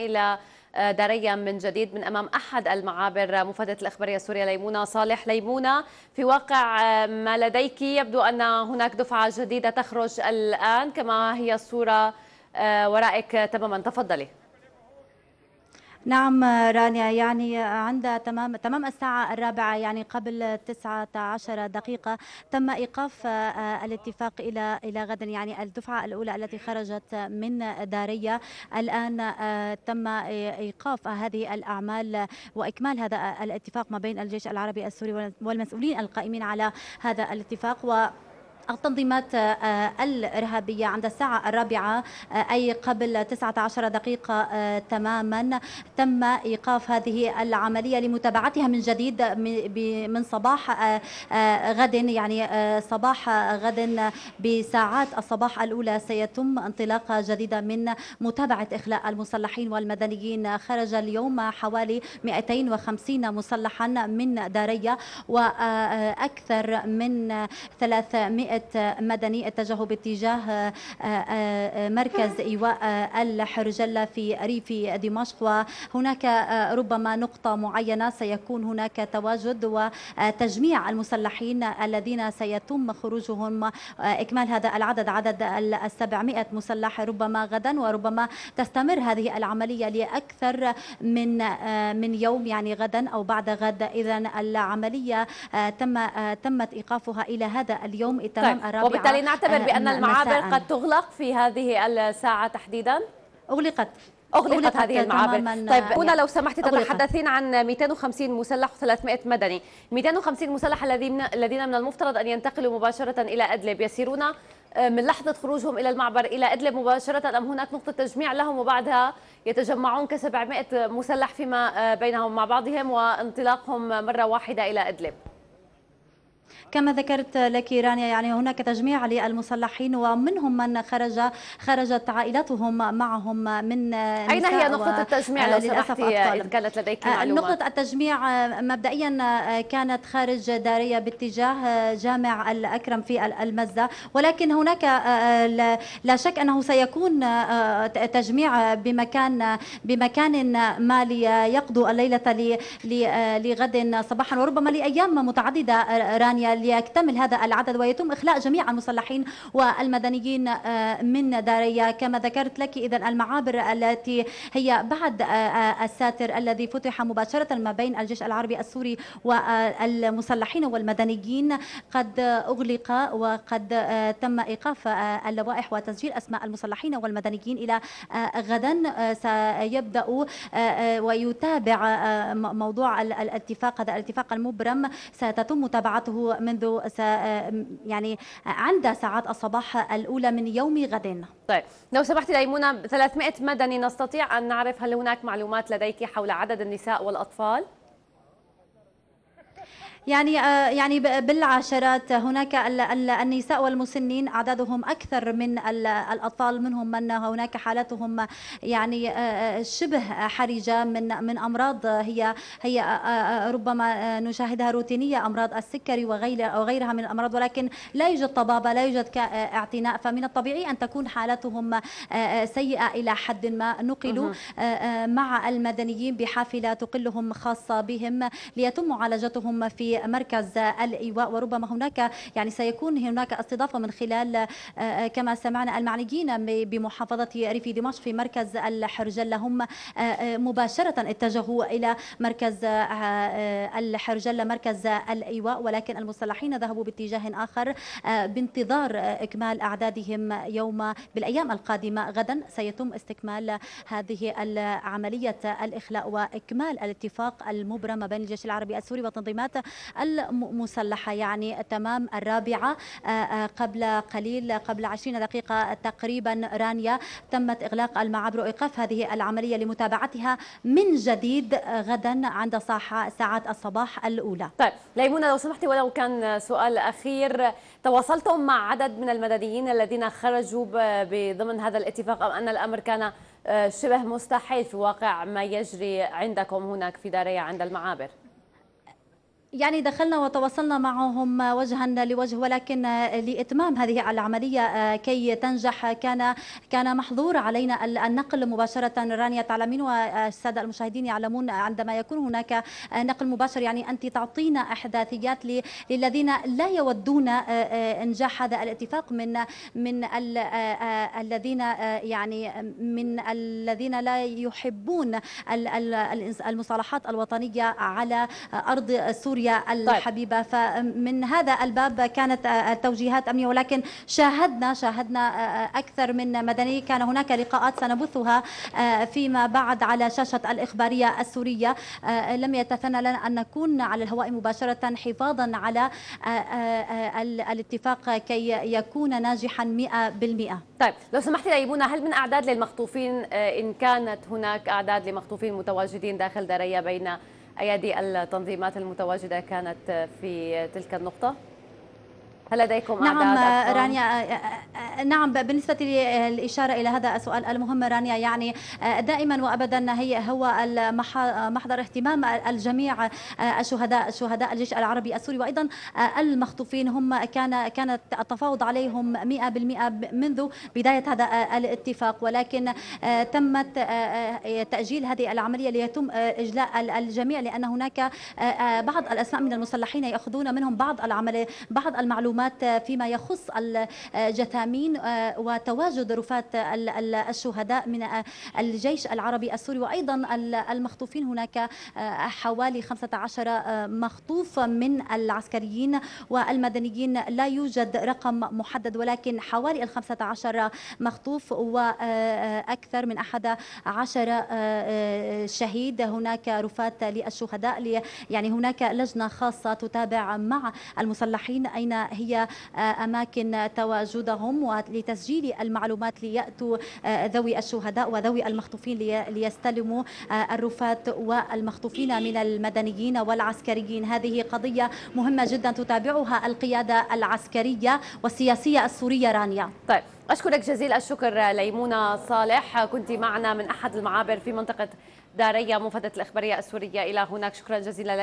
إلى آه، داريا من جديد من أمام أحد المعابر مفادة الإخبارية السورية ليمونة صالح ليمونة في واقع آه، ما لديك يبدو أن هناك دفعة جديدة تخرج الآن كما هي الصورة آه، ورائك تماما تفضلي نعم رانيا يعني عند تمام تمام الساعة الرابعة يعني قبل 19 دقيقة تم إيقاف آه، الاتفاق إلى إلى غد يعني الدفعة الأولى التي خرجت من دارية الآن آه، تم إيقاف هذه الأعمال وإكمال هذا الاتفاق ما بين الجيش العربي السوري والمسؤولين القائمين على هذا الاتفاق و التنظيمات آه، الإرهابية عند الساعة الرابعة آه، أي قبل 19 دقيقة آه، تماما تم إيقاف هذه العملية لمتابعتها من جديد من صباح غد يعني صباح غد بساعات الصباح الأولى سيتم انطلاقة جديدة من متابعة إخلاء المسلحين والمدنيين خرج اليوم حوالي 250 مسلحا من دارية وأكثر من 300 مدني اتجهوا باتجاه آه، آه، آه، مركز إيواء الحرجلة في ريف دمشق وهناك ربما نقطة معينة سيكون هناك تواجد وتجميع المسلحين الذين سيتم خروجهم إكمال هذا العدد عدد ال 700 مسلح ربما غدا وربما تستمر هذه العملية لأكثر من من يوم يعني غدا أو بعد غد إذا العملية تم تمت إيقافها إلى هذا اليوم طيب. وبالتالي نعتبر بأن المعابر قد تغلق في هذه الساعة تحديدا أغلقت أغلقت, أغلقت هذه المعابر طيب هنا لو سمحتي تتحدثين عن 250 مسلح و300 مدني 250 مسلح الذين الذين من المفترض أن ينتقلوا مباشرة إلى أدلب يسيرون آه، من لحظة خروجهم إلى المعبر إلى أدلب مباشرة أم هناك نقطة تجميع لهم وبعدها يتجمعون ك 700 مسلح فيما آه، بينهم مع بعضهم وانطلاقهم مرة واحدة إلى أدلب كما ذكرت لك رانيا يعني هناك تجميع للمسلحين ومنهم من خرج خرجت عائلاتهم معهم من اين هي نقطه التجميع لو للاسف كانت لديك آه، معلومات نقطه التجميع آه، مبدئيا آه، كانت خارج داريه باتجاه جامع الاكرم في المزه ولكن هناك لا شك انه سيكون تجميع بمكان بمكان ما ليقضوا الليله لغد صباحا وربما لايام متعدده رانيا ثانية ليكتمل هذا العدد ويتم إخلاء جميع المسلحين والمدنيين آه، من داريا كما ذكرت لك إذا المعابر التي هي بعد آه، آه، الساتر الذي فتح مباشرة ما بين الجيش العربي السوري والمسلحين والمدنيين قد أغلق وقد تم إيقاف اللوائح وتسجيل أسماء المسلحين والمدنيين إلى غدا سيبدأ ويتابع موضوع الاتفاق هذا الاتفاق المبرم ستتم متابعته منذ س... يعني عند ساعات الصباح الاولى من يوم غد طيب لو سمحتي ليمونة 300 مدني نستطيع ان نعرف هل هناك معلومات لديك حول عدد النساء والاطفال يعني آه, يعني بالعشرات هناك النساء والمسنين اعدادهم اكثر من الاطفال منهم من هناك حالاتهم يعني آه, شبه حرجه من من امراض هي هي آه, ربما نشاهدها روتينيه امراض السكري وغير وغيرها من الامراض ولكن لا يوجد طبابه لا يوجد اعتناء فمن الطبيعي ان تكون حالتهم سيئه الى حد ما نقلوا مع المدنيين بحافله تقلهم خاصه بهم ليتم معالجتهم في مركز الايواء وربما هناك يعني سيكون هناك استضافه من خلال آه، آه، كما سمعنا المعنيين بمحافظه ريف دمشق في مركز الحرجله هم آه، مباشره اتجهوا الى مركز الحرجله مركز الايواء ولكن المسلحين ذهبوا باتجاه اخر بانتظار اكمال اعدادهم يوم بالايام القادمه غدا سيتم استكمال هذه عمليه الاخلاء واكمال الاتفاق المبرم بين الجيش العربي السوري وتنظيمات المسلحة يعني تمام الرابعة آه، آه، قبل قليل قبل 20 دقيقة تقريبا رانيا تمت إغلاق المعابر وإيقاف هذه العملية لمتابعتها من جديد غدا عند ساعات الصباح الأولى طيب ليمونة لو سمحتي ولو كان سؤال أخير تواصلتم مع عدد من المدنيين الذين خرجوا ضمن هذا الاتفاق أم أن الأمر كان آه، شبه مستحيل في واقع ما يجري عندكم هناك في داريا عند المعابر يعني دخلنا وتواصلنا معهم وجها لوجه ولكن لاتمام هذه العمليه آه، كي تنجح كان كان محظور علينا النقل مباشره رانيا تعلمين والساده المشاهدين يعلمون عندما يكون هناك نقل مباشر يعني انت تعطينا احداثيات للذين لا يودون آه، آه، انجاح هذا الاتفاق من من الذين يعني من الذين لا يحبون المصالحات الوطنيه على ارض سوريا سوريا طيب. الحبيبة طيب. فمن هذا الباب كانت التوجيهات أمنية ولكن شاهدنا شاهدنا أكثر من مدني كان هناك لقاءات سنبثها فيما بعد على شاشة الإخبارية السورية لم يتثنى لنا أن نكون على الهواء مباشرة حفاظا على الاتفاق كي يكون ناجحا 100% طيب لو سمحت لأيبونا هل من أعداد للمخطوفين إن كانت هناك أعداد لمخطوفين متواجدين داخل درية بين أيادي التنظيمات المتواجدة كانت في تلك النقطة؟ هل لديكم نعم أعداد آه، رانيا آه، آه، نعم بالنسبة للإشارة إلى هذا السؤال المهم رانيا يعني دائما وأبدا هي هو محضر اهتمام الجميع الشهداء شهداء الجيش العربي السوري وأيضا المخطوفين هم كان كانت التفاوض عليهم 100% منذ بداية هذا الاتفاق ولكن تمت تأجيل هذه العملية ليتم إجلاء الجميع لأن هناك بعض الأسماء من المسلحين يأخذون منهم بعض العمل بعض المعلومات معلومات فيما يخص الجثامين آه، وتواجد رفات الشهداء من آه، الجيش العربي السوري وأيضا المخطوفين هناك آه، حوالي 15 مخطوف من العسكريين والمدنيين لا يوجد رقم محدد ولكن حوالي ال 15 مخطوف وأكثر من 11 شهيد هناك رفات للشهداء يعني هناك لجنة خاصة تتابع مع المسلحين أين هي هي آه، أماكن تواجدهم ولتسجيل المعلومات ليأتوا آه، ذوي الشهداء وذوي المخطوفين ليستلموا آه، الرفات والمخطوفين من المدنيين والعسكريين هذه قضية مهمة جدا تتابعها القيادة العسكرية والسياسية السورية رانيا طيب أشكرك جزيل الشكر ليمونة صالح كنت معنا من أحد المعابر في منطقة دارية مفادة الإخبارية السورية إلى هناك شكرا جزيلا لك